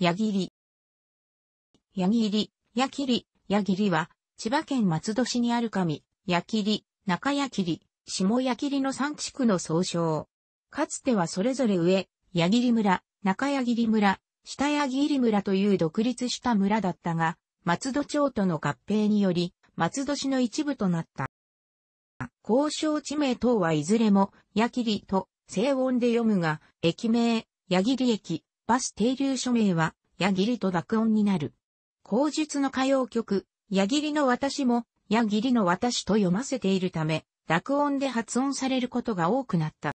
矢切。矢切、矢切、矢切は、千葉県松戸市にある神、矢切、中矢切、下矢切の3地区の総称。かつてはそれぞれ上、矢切村、中矢切村、下矢切村という独立した村だったが、松戸町との合併により、松戸市の一部となった。交渉地名等はいずれも、矢切と、静音で読むが、駅名、矢切駅、バス停留署名は、矢切と濁音になる。口述の歌謡曲、矢切の私も、矢切の私と読ませているため、濁音で発音されることが多くなった。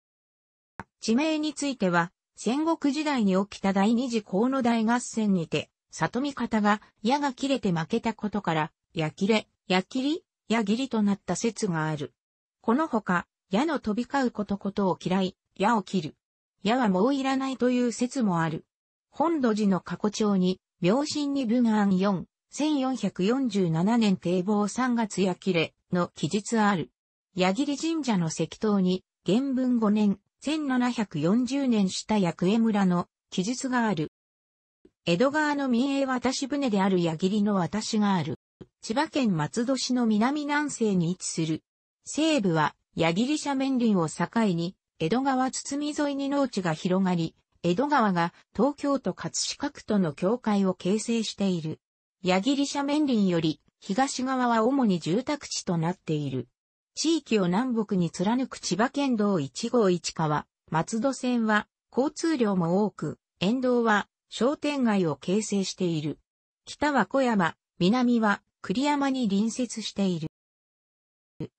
地名については、戦国時代に起きた第二次河野大合戦にて、里見方が矢が切れて負けたことから、矢切れ、矢切り、矢切りとなった説がある。このほか、矢の飛び交うことことを嫌い、矢を切る、矢はもういらないという説もある。本土寺の過去帳に、明神に文案4、1447年堤防3月矢切れの記述ある。矢切神社の石塔に、原文5年、1740年下役江村の記述がある。江戸川の民営渡し船である矢切の渡しがある。千葉県松戸市の南南西に位置する。西部は矢切斜面林を境に江戸川堤沿いに農地が広がり、江戸川が東京都葛飾区との境界を形成している。矢切斜面林より東側は主に住宅地となっている。地域を南北に貫く千葉県道1号1川、松戸線は交通量も多く、沿道は商店街を形成している。北は小山、南は栗山に隣接している。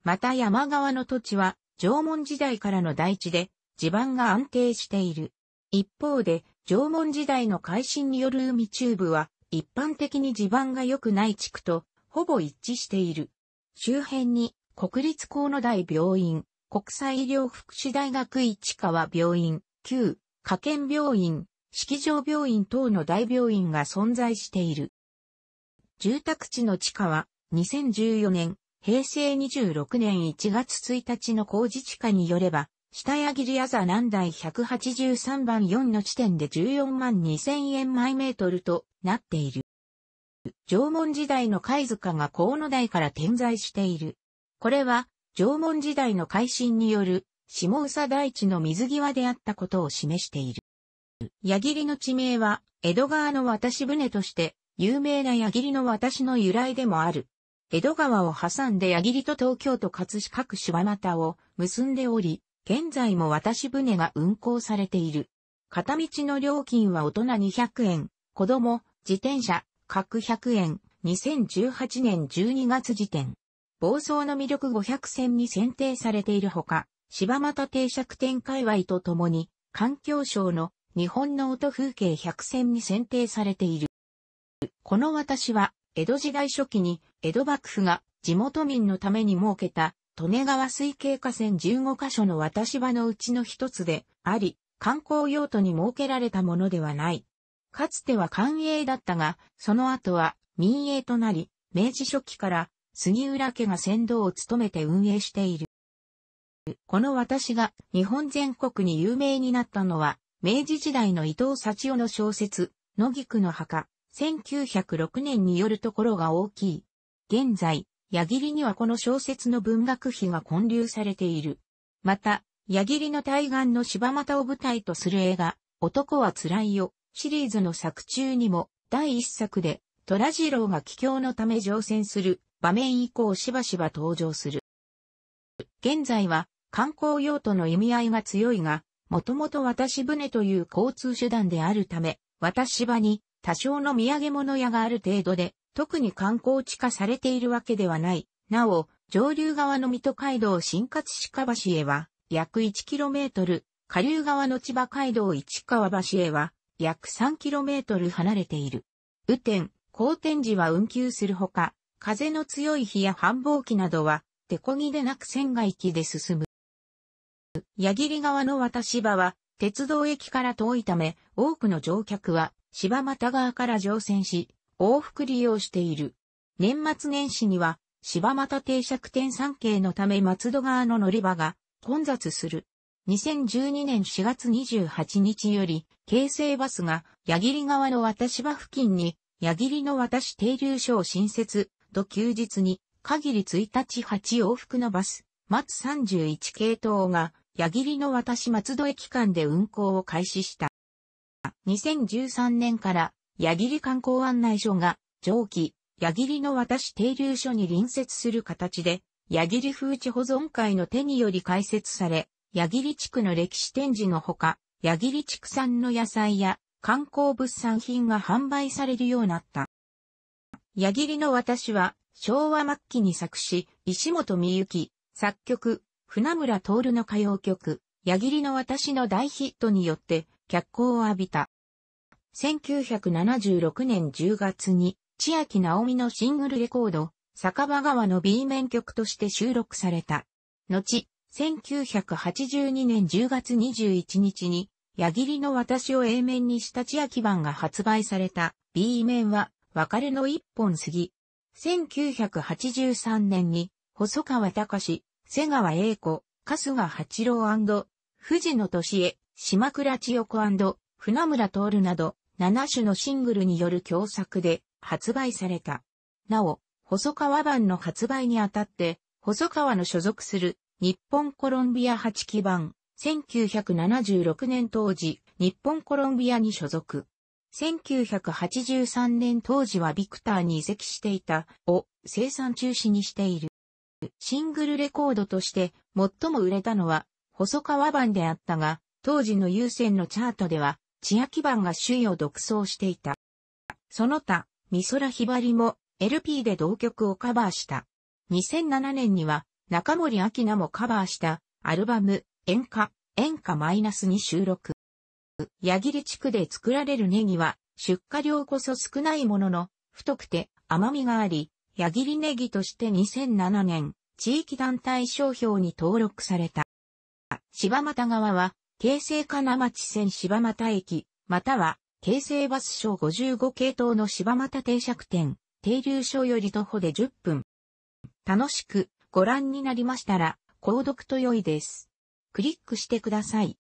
また山側の土地は縄文時代からの大地で、地盤が安定している。一方で、縄文時代の改新による海中部は、一般的に地盤が良くない地区と、ほぼ一致している。周辺に、国立河野大病院、国際医療福祉大学市川病院、旧、科研病院、式場病院等の大病院が存在している。住宅地の地下は、2014年、平成26年1月1日の工事地下によれば、下矢切矢座南台183番4の地点で14万2000円毎メートルとなっている。縄文時代の貝塚が河野台から点在している。これは、縄文時代の改新による下総大地の水際であったことを示している。矢切の地名は、江戸川の渡し船として、有名な矢切の渡しの由来でもある。江戸川を挟んで矢切と東京都葛飾区柴又を結んでおり、現在も渡し船が運行されている。片道の料金は大人200円、子供、自転車、各100円、2018年12月時点。暴走の魅力500選に選定されているほか、柴又定着店界隈とともに、環境省の日本の音風景100選に選定されている。この私は、江戸時代初期に江戸幕府が地元民のために設けた利根川水系河川15カ所の渡し場のうちの一つであり、観光用途に設けられたものではない。かつては官営だったが、その後は民営となり、明治初期から杉浦家が先導を務めて運営している。この私が日本全国に有名になったのは、明治時代の伊藤幸男の小説、野菊の墓1906年によるところが大きい。現在、矢切にはこの小説の文学碑が混流されている。また、矢切の対岸の柴又を舞台とする映画、男は辛いよ、シリーズの作中にも、第一作で、虎次郎が帰郷のため乗船する場面以降しばしば登場する。現在は観光用途の意味合いが強いが、もともと渡し船という交通手段であるため、渡し場に多少の土産物屋がある程度で、特に観光地化されているわけではない。なお、上流側の水戸街道新勝鹿橋へは、約 1km、下流側の千葉街道市川橋へは、約 3km 離れている。雨天、降天時は運休するほか、風の強い日や繁忙期などは、手こぎでなく仙外駅で進む。矢切川の渡し場は、鉄道駅から遠いため、多くの乗客は柴又川から乗船し、往復利用している。年末年始には、柴又定着店産経のため松戸川の乗り場が混雑する。2012年4月28日より、京成バスが、矢切川の渡し場付近に、矢切の渡し停留所を新設、と休日に、限り1日8往復のバス、松31系統が、矢切の渡し松戸駅間で運行を開始した。2013年から、矢切観光案内所が、上記、矢切の渡し停留所に隣接する形で、矢切風地保存会の手により開設され、矢切地区の歴史展示のほか、矢切地区産の野菜や観光物産品が販売されるようになった。矢切の渡しは、昭和末期に作詞、石本美幸、作曲、船村徹の歌謡曲、矢切の渡しの大ヒットによって、脚光を浴びた。1976年10月に、千秋直美のシングルレコード、酒場川の B 面曲として収録された。後、1982年10月21日に、矢切の私を A 面にした千秋版が発売された B 面は、別れの一本過ぎ。1983年に、細川隆、瀬川栄子、春日八郎藤野敏恵、島倉千代子船村徹など7種のシングルによる共作で発売された。なお、細川版の発売にあたって、細川の所属する日本コロンビア8期版、1976年当時、日本コロンビアに所属。1983年当時はビクターに移籍していたを生産中止にしている。シングルレコードとして最も売れたのは細川版であったが、当時の優先のチャートでは、千秋版が首位を独走していた。その他、美空ひばりも LP で同曲をカバーした。2007年には中森明菜もカバーしたアルバム演歌、演歌マイナスに収録。矢切地区で作られるネギは出荷量こそ少ないものの太くて甘みがあり、矢切ネギとして2007年地域団体商標に登録された。柴又川は京成金町線柴又駅、または、京成バス省55系統の柴又定着店、停留所より徒歩で10分。楽しくご覧になりましたら、購読と良いです。クリックしてください。